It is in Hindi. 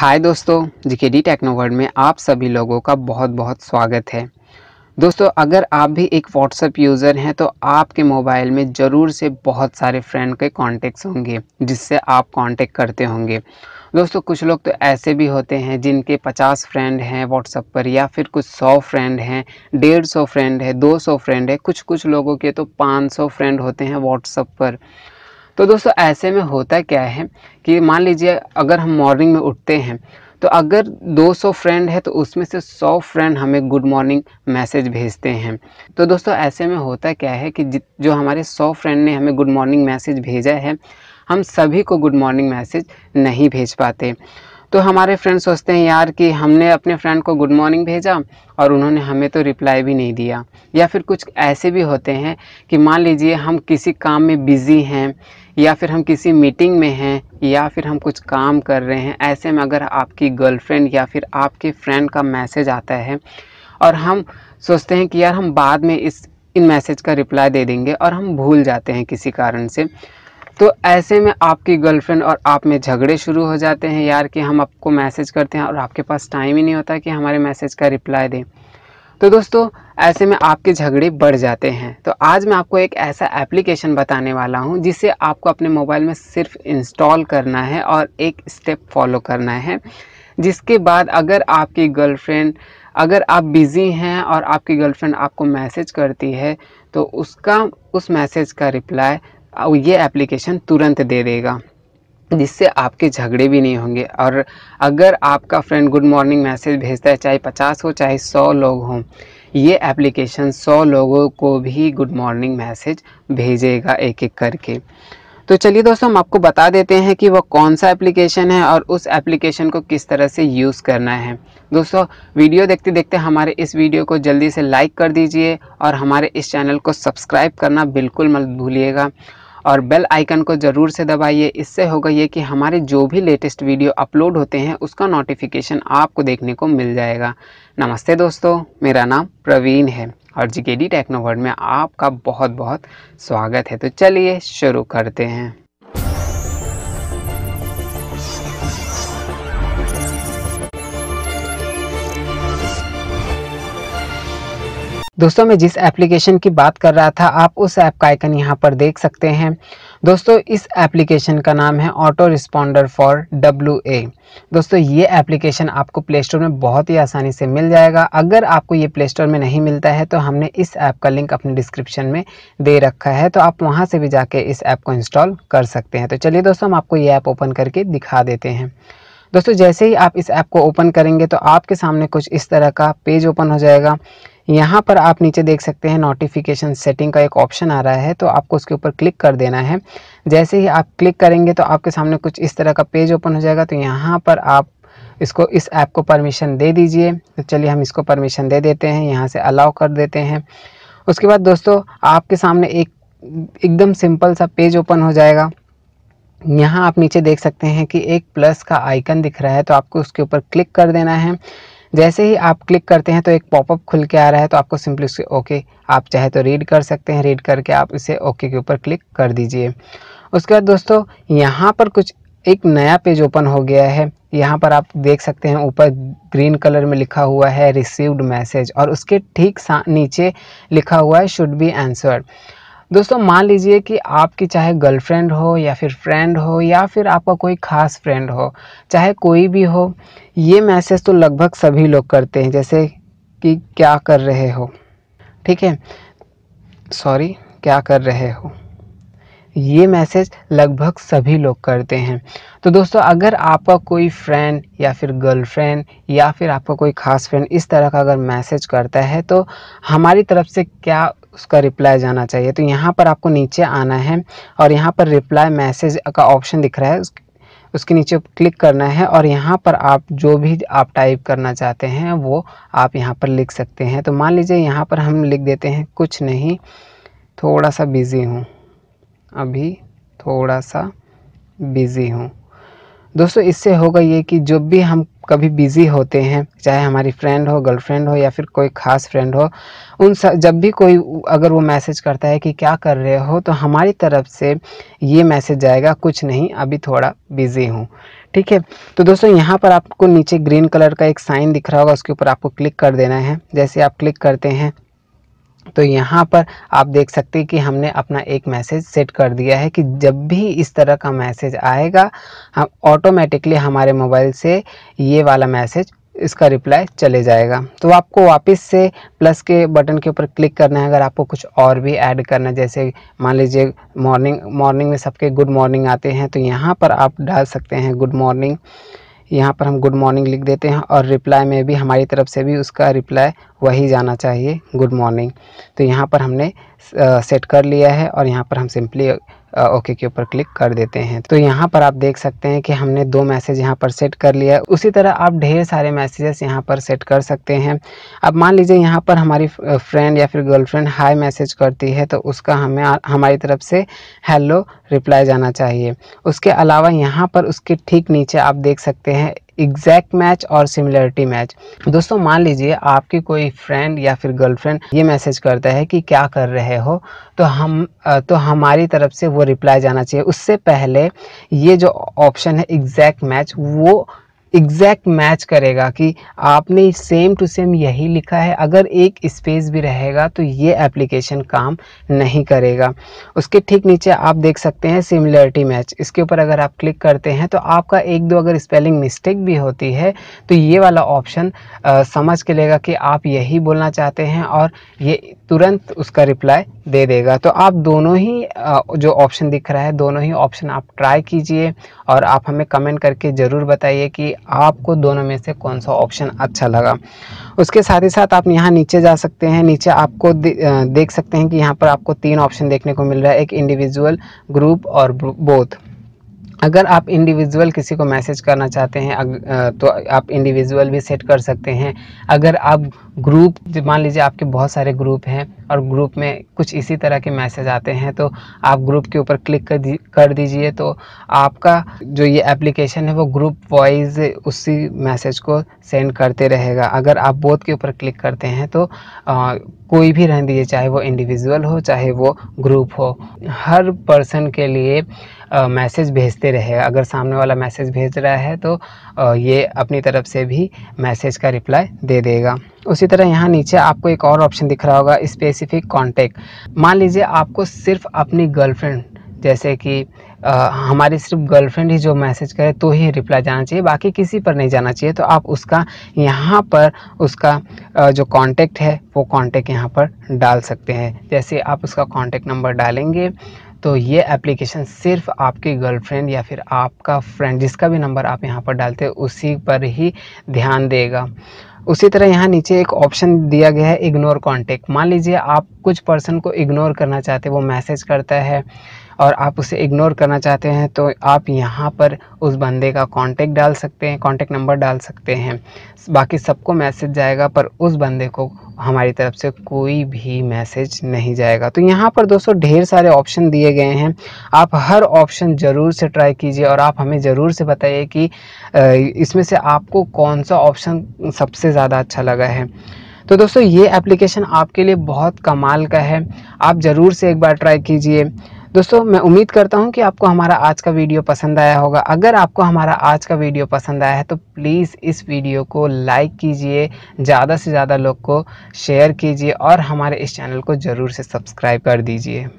हाय दोस्तों जी के डी टेक्नोवर्ल्ड में आप सभी लोगों का बहुत बहुत स्वागत है दोस्तों अगर आप भी एक व्हाट्सएप यूज़र हैं तो आपके मोबाइल में ज़रूर से बहुत सारे फ्रेंड के कॉन्टेक्ट्स होंगे जिससे आप कॉन्टेक्ट करते होंगे दोस्तों कुछ लोग तो ऐसे भी होते हैं जिनके 50 फ्रेंड हैं व्हाट्सएप पर या फिर कुछ 100 फ्रेंड हैं डेढ़ सौ फ्रेंड है 200 फ्रेंड है कुछ कुछ लोगों के तो 500 फ्रेंड होते हैं व्हाट्सअप पर तो दोस्तों ऐसे में होता क्या है कि मान लीजिए अगर हम मॉर्निंग में उठते हैं तो अगर 200 फ्रेंड है तो उसमें से 100 फ्रेंड हमें गुड मॉर्निंग मैसेज भेजते हैं तो दोस्तों ऐसे में होता क्या है कि जो हमारे 100 फ्रेंड ने हमें गुड मॉर्निंग मैसेज भेजा है हम सभी को गुड मॉर्निंग मैसेज नहीं भेज पाते तो हमारे फ्रेंड सोचते हैं यार कि हमने अपने फ्रेंड को गुड मॉर्निंग भेजा और उन्होंने हमें तो रिप्लाई भी नहीं दिया या फिर कुछ ऐसे भी होते हैं कि मान लीजिए हम किसी काम में बिज़ी हैं या फिर हम किसी मीटिंग में हैं या फिर हम कुछ काम कर रहे हैं ऐसे में अगर आपकी गर्लफ्रेंड या फिर आपके फ्रेंड का मैसेज आता है और हम सोचते हैं कि यार हम बाद में इस इन मैसेज का रिप्लाई दे देंगे और हम भूल जाते हैं किसी कारण से तो ऐसे में आपकी गर्लफ्रेंड और आप में झगड़े शुरू हो जाते हैं यार कि हम आपको मैसेज करते हैं और आपके पास टाइम ही नहीं होता कि हमारे मैसेज का रिप्लाई दें तो दोस्तों ऐसे में आपके झगड़े बढ़ जाते हैं तो आज मैं आपको एक ऐसा एप्लीकेशन बताने वाला हूं जिसे आपको अपने मोबाइल में सिर्फ इंस्टॉल करना है और एक स्टेप फॉलो करना है जिसके बाद अगर आपकी गर्लफ्रेंड अगर आप बिज़ी हैं और आपकी गर्लफ्रेंड आपको मैसेज करती है तो उसका उस मैसेज का रिप्लाई ये एप्लीकेशन तुरंत दे देगा जिससे आपके झगड़े भी नहीं होंगे और अगर आपका फ्रेंड गुड मॉर्निंग मैसेज भेजता है चाहे पचास हो चाहे सौ लोग हों ये एप्लीकेशन सौ लोगों को भी गुड मॉर्निंग मैसेज भेजेगा एक एक करके तो चलिए दोस्तों हम आपको बता देते हैं कि वह कौन सा एप्लीकेशन है और उस एप्लीकेशन को किस तरह से यूज़ करना है दोस्तों वीडियो देखते देखते हमारे इस वीडियो को जल्दी से लाइक कर दीजिए और हमारे इस चैनल को सब्सक्राइब करना बिल्कुल मत भूलिएगा और बेल आइकन को ज़रूर से दबाइए इससे होगा ये कि हमारे जो भी लेटेस्ट वीडियो अपलोड होते हैं उसका नोटिफिकेशन आपको देखने को मिल जाएगा नमस्ते दोस्तों मेरा नाम प्रवीण है और जी के डी टेक्नोवर्ड में आपका बहुत बहुत स्वागत है तो चलिए शुरू करते हैं दोस्तों मैं जिस एप्लीकेशन की बात कर रहा था आप उस ऐप का आइकन यहाँ पर देख सकते हैं दोस्तों इस एप्लीकेशन का नाम है auto responder for W A दोस्तों ये एप्लीकेशन आपको प्ले स्टोर में बहुत ही आसानी से मिल जाएगा अगर आपको ये प्ले स्टोर में नहीं मिलता है तो हमने इस ऐप का लिंक अपने डिस्क्रिप्शन में दे रखा है तो आप वहाँ से भी जाके इस ऐप को इंस्टॉल कर सकते हैं तो चलिए दोस्तों हम आपको ये ऐप ओपन करके दिखा देते हैं दोस्तों जैसे ही आप इस ऐप को ओपन करेंगे तो आपके सामने कुछ इस तरह का पेज ओपन हो जाएगा यहाँ पर आप नीचे देख सकते हैं नोटिफिकेशन सेटिंग का एक ऑप्शन आ रहा है तो आपको उसके ऊपर क्लिक कर देना है जैसे ही आप क्लिक करेंगे तो आपके सामने कुछ इस तरह का पेज ओपन हो जाएगा तो यहाँ पर आप इसको इस ऐप को परमिशन दे दीजिए तो चलिए हम इसको परमिशन दे देते हैं यहाँ से अलाउ कर देते हैं उसके बाद दोस्तों आपके सामने एक एकदम सिंपल सा पेज ओपन हो जाएगा यहाँ आप नीचे देख सकते हैं कि एक प्लस का आइकन दिख रहा है तो आपको उसके ऊपर क्लिक कर देना है जैसे ही आप क्लिक करते हैं तो एक पॉपअप खुल के आ रहा है तो आपको सिंपली उसके ओके आप चाहे तो रीड कर सकते हैं रीड करके आप इसे ओके के ऊपर क्लिक कर दीजिए उसके बाद दोस्तों यहाँ पर कुछ एक नया पेज ओपन हो गया है यहाँ पर आप देख सकते हैं ऊपर ग्रीन कलर में लिखा हुआ है रिसीव्ड मैसेज और उसके ठीक नीचे लिखा हुआ है शुड बी आंसर्ड दोस्तों मान लीजिए कि आपकी चाहे गर्लफ्रेंड हो या फिर फ्रेंड हो या फिर आपका कोई खास फ्रेंड हो चाहे कोई भी हो ये मैसेज तो लगभग सभी लोग करते हैं जैसे कि क्या कर रहे हो ठीक है सॉरी क्या कर रहे हो ये मैसेज लगभग सभी लोग करते हैं तो दोस्तों अगर आपका कोई फ्रेंड या फिर गर्लफ्रेंड या फिर आपका कोई ख़ास फ्रेंड इस तरह का अगर मैसेज करता है तो हमारी तरफ से क्या उसका रिप्लाई जाना चाहिए तो यहाँ पर आपको नीचे आना है और यहाँ पर रिप्लाई मैसेज का ऑप्शन दिख रहा है उसके नीचे क्लिक करना है और यहाँ पर आप जो भी आप टाइप करना चाहते हैं वो आप यहाँ पर लिख सकते हैं तो मान लीजिए यहाँ पर हम लिख देते हैं कुछ नहीं थोड़ा सा बिज़ी हूँ अभी थोड़ा सा बिज़ी हूँ दोस्तों इससे होगा ये कि जब भी हम कभी बिज़ी होते हैं चाहे हमारी फ्रेंड हो गर्लफ्रेंड हो या फिर कोई ख़ास फ्रेंड हो उन सब जब भी कोई अगर वो मैसेज करता है कि क्या कर रहे हो तो हमारी तरफ से ये मैसेज जाएगा कुछ नहीं अभी थोड़ा बिज़ी हूँ ठीक है तो दोस्तों यहाँ पर आपको नीचे ग्रीन कलर का एक साइन दिख रहा होगा उसके ऊपर आपको क्लिक कर देना है जैसे आप क्लिक करते हैं तो यहाँ पर आप देख सकते हैं कि हमने अपना एक मैसेज सेट कर दिया है कि जब भी इस तरह का मैसेज आएगा हम ऑटोमेटिकली हमारे मोबाइल से ये वाला मैसेज इसका रिप्लाई चले जाएगा तो आपको वापस से प्लस के बटन के ऊपर क्लिक करना है अगर आपको कुछ और भी ऐड करना है जैसे मान लीजिए मॉर्निंग मॉर्निंग में सबके गुड मॉर्निंग आते हैं तो यहाँ पर आप डाल सकते हैं गुड मॉर्निंग यहाँ पर हम गुड मॉर्निंग लिख देते हैं और रिप्लाई में भी हमारी तरफ से भी उसका रिप्लाई वही जाना चाहिए गुड मॉर्निंग तो यहाँ पर हमने सेट कर लिया है और यहाँ पर हम सिंपली ओके के ऊपर क्लिक कर देते हैं तो यहाँ पर आप देख सकते हैं कि हमने दो मैसेज यहाँ पर सेट कर लिया है उसी तरह आप ढेर सारे मैसेजेस यहाँ पर सेट कर सकते हैं अब मान लीजिए यहाँ पर हमारी फ्रेंड या फिर गर्लफ्रेंड हाई मैसेज करती है तो उसका हमें हमारी तरफ से हेलो रिप्लाई जाना चाहिए उसके अलावा यहाँ पर उसके ठीक नीचे आप देख सकते हैं एग्जैक्ट मैच और सिमिलरिटी मैच तो दोस्तों मान लीजिए आपकी कोई फ्रेंड या फिर गर्लफ्रेंड ये मैसेज करता है कि क्या कर रहे हो तो हम तो हमारी तरफ से वो रिप्लाई जाना चाहिए उससे पहले ये जो ऑप्शन है एग्जैक्ट मैच वो एग्जैक्ट मैच करेगा कि आपने सेम टू सेम यही लिखा है अगर एक स्पेस भी रहेगा तो ये एप्लीकेशन काम नहीं करेगा उसके ठीक नीचे आप देख सकते हैं सिमिलरिटी मैच इसके ऊपर अगर आप क्लिक करते हैं तो आपका एक दो अगर स्पेलिंग मिस्टेक भी होती है तो ये वाला ऑप्शन समझ के लेगा कि आप यही बोलना चाहते हैं और ये तुरंत उसका रिप्लाई दे देगा तो आप दोनों ही जो ऑप्शन दिख रहा है दोनों ही ऑप्शन आप ट्राई कीजिए और आप हमें कमेंट करके ज़रूर बताइए कि आपको दोनों में से कौन सा ऑप्शन अच्छा लगा उसके साथ ही साथ आप यहाँ नीचे जा सकते हैं नीचे आपको देख सकते हैं कि यहाँ पर आपको तीन ऑप्शन देखने को मिल रहा है एक इंडिविजुअल ग्रुप और बोथ अगर आप इंडिविजुअल किसी को मैसेज करना चाहते हैं तो आप इंडिविजुअल भी सेट कर सकते हैं अगर आप ग्रुप मान लीजिए आपके बहुत सारे ग्रुप हैं और ग्रुप में कुछ इसी तरह के मैसेज आते हैं तो आप ग्रुप के ऊपर क्लिक कर दी कर दीजिए तो आपका जो ये एप्लीकेशन है वो ग्रुप वाइज उसी मैसेज को सेंड करते रहेगा अगर आप बोथ के ऊपर क्लिक करते हैं तो आ, कोई भी रहने दीजिए चाहे वो इंडिविजुअल हो चाहे वो ग्रुप हो हर पर्सन के लिए मैसेज भेजते रहे अगर सामने वाला मैसेज भेज रहा है तो ये अपनी तरफ से भी मैसेज का रिप्लाई दे देगा उसी तरह यहाँ नीचे आपको एक और ऑप्शन दिख रहा होगा स्पेसिफिक कॉन्टेक्ट मान लीजिए आपको सिर्फ अपनी गर्लफ्रेंड जैसे कि आ, हमारी सिर्फ गर्लफ्रेंड ही जो मैसेज करे तो ही रिप्लाई जाना चाहिए बाकी किसी पर नहीं जाना चाहिए तो आप उसका यहाँ पर उसका आ, जो कांटेक्ट है वो कांटेक्ट यहाँ पर डाल सकते हैं जैसे आप उसका कांटेक्ट नंबर डालेंगे तो ये एप्लीकेशन सिर्फ आपकी गर्लफ्रेंड या फिर आपका फ्रेंड जिसका भी नंबर आप यहाँ पर डालते हैं उसी पर ही ध्यान देगा उसी तरह यहाँ नीचे एक ऑप्शन दिया गया है इग्नोर कॉन्टेक्ट मान लीजिए आप कुछ पर्सन को इग्नोर करना चाहते हैं वो मैसेज करता है और आप उसे इग्नोर करना चाहते हैं तो आप यहाँ पर उस बंदे का कांटेक्ट डाल सकते हैं कांटेक्ट नंबर डाल सकते हैं बाकी सबको मैसेज जाएगा पर उस बंदे को हमारी तरफ से कोई भी मैसेज नहीं जाएगा तो यहाँ पर दोस्तों ढेर सारे ऑप्शन दिए गए हैं आप हर ऑप्शन ज़रूर से ट्राई कीजिए और आप हमें ज़रूर से बताइए कि इसमें से आपको कौन सा ऑप्शन सबसे ज़्यादा अच्छा लगा है तो दोस्तों ये एप्लीकेशन आपके लिए बहुत कमाल का है आप ज़रूर से एक बार ट्राई कीजिए दोस्तों मैं उम्मीद करता हूँ कि आपको हमारा आज का वीडियो पसंद आया होगा अगर आपको हमारा आज का वीडियो पसंद आया है तो प्लीज़ इस वीडियो को लाइक कीजिए ज़्यादा से ज़्यादा लोग को शेयर कीजिए और हमारे इस चैनल को ज़रूर से सब्सक्राइब कर दीजिए